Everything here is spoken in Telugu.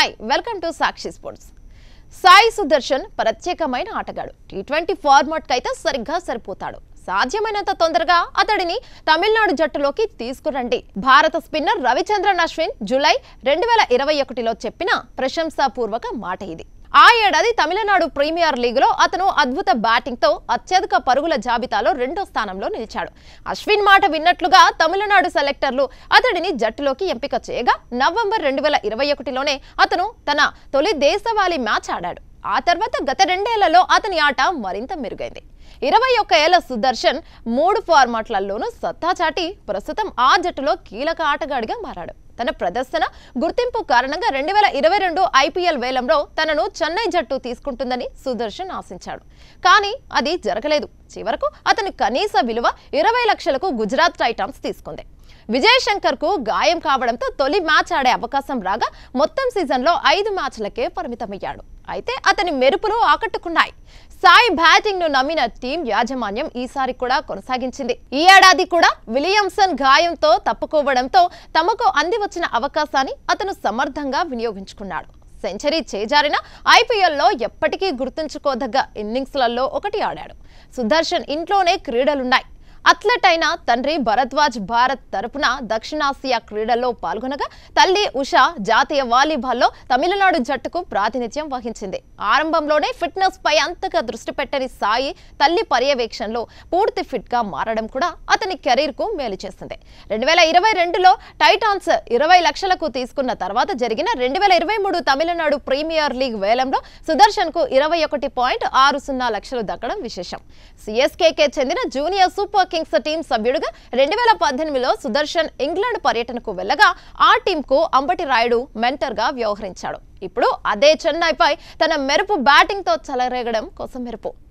hi welcome to Sakshi sports Sai Sudharsan ప్రత్యేకమైన ఆటగాడు టీ ట్వంటీ ఫార్మాట్కి అయితే సరిగ్గా సరిపోతాడు సాధ్యమైనంత తొందరగా అతడిని తమిళనాడు జట్టులోకి తీసుకురండి భారత స్పిన్నర్ రవిచంద్రన్ అశ్విన్ జూలై రెండు వేల ఇరవై ఒకటిలో చెప్పిన ప్రశంసాపూర్వక మాట ఇది ఆ ఏడాది తమిళనాడు ప్రీమియర్ లీగ్లో అతను అద్భుత బ్యాటింగ్తో అత్యధిక పరుగుల జాబితాలో రెండో స్థానంలో నిలిచాడు అశ్విన్ మాట విన్నట్లుగా తమిళనాడు సెలెక్టర్లు అతడిని జట్టులోకి ఎంపిక చేయగా నవంబర్ రెండు వేల ఇరవై ఒకటిలోనే అతను తన తొలి దేశవాళీ మ్యాచ్ ఆడాడు ఆ తర్వాత గత రెండేళ్లలో అతని ఆట మరింత మెరుగైంది ఇరవై ఒక్క ఏళ్ల సుదర్శన్ మూడు ఫార్మాట్లలోనూ సత్తా చాటి ప్రస్తుతం ఆ జట్టులో కీలక ఆటగాడిగా మారాడు తన ప్రదర్శన గుర్తింపు కారణంగా రెండు వేల ఇరవై రెండు ఐపీఎల్ వేలంలో తనను చెన్నై జట్టు తీసుకుంటుందని సుదర్శన్ ఆశించాడు కానీ అది జరగలేదు చివరకు అతని కనీస విలువ ఇరవై లక్షలకు గుజరాత్ టైటాన్స్ తీసుకుంది విజయ్ శంకర్ కు గాయం కావడంతో తొలి మ్యాచ్ ఆడే అవకాశం రాగా మొత్తం సీజన్లో ఐదు మ్యాచ్లకే పరిమితమయ్యాడు అయితే అతని మెరుపులు ఆకట్టుకున్నాయి సాయి బ్యాటింగ్ ను నమ్మిన టీం యాజమాన్యం ఈసారి కూడా కొనసాగించింది ఈ ఏడాది కూడా విలియమ్సన్ గాయంతో తప్పుకోవడంతో తమకు అంది వచ్చిన అవకాశాన్ని అతను సమర్థంగా వినియోగించుకున్నాడు సెంచరీ చేజారిన ఐపీఎల్లో ఎప్పటికీ గుర్తుంచుకోదగ్గ ఇన్నింగ్స్లలో ఒకటి ఆడాడు సుదర్శన్ ఇంట్లోనే క్రీడలున్నాయి అథ్లెట్ అయిన తండ్రి భరద్వాజ్ భారత్ తరపున దక్షిణాసియా క్రీడల్లో పాల్గొనగా తల్లి ఉషా జాతీయ వాలీబాల్లో తమిళనాడు జట్టుకు ప్రాతినిధ్యం వహించింది ఆరంభంలోనే ఫిట్నెస్ పై అంతగా దృష్టి పెట్టని సాయి తల్లి పర్యవేక్షణలో పూర్తి ఫిట్ గా మారడం కూడా అతని కెరీర్కు మేలు చేసింది రెండు వేల ఇరవై రెండులో టైటాన్స్ ఇరవై లక్షలకు తీసుకున్న తర్వాత జరిగిన రెండు వేల ఇరవై మూడు తమిళనాడు ప్రీమియర్ లీగ్ వేలంలో సుదర్శన్కు ఇరవై ఒకటి పాయింట్ ఆరు సున్నా లక్షలు దక్కడం విశేషం సిఎస్కేకే చెందిన జూనియర్ సూపర్ కింగ్స్ టీం సభ్యుడుగా రెండు వేల పద్దెనిమిదిలో సుదర్శన్ ఇంగ్లాండ్ పర్యటనకు వెళ్ళగా ఆ టీంకు అంబటి రాయుడు మెంటర్గా వ్యవహరించాడు ఇప్పుడు అదే చెన్నైపై తన మెరుపు బ్యాటింగ్తో చెలరేగడం కోసం మెరుపు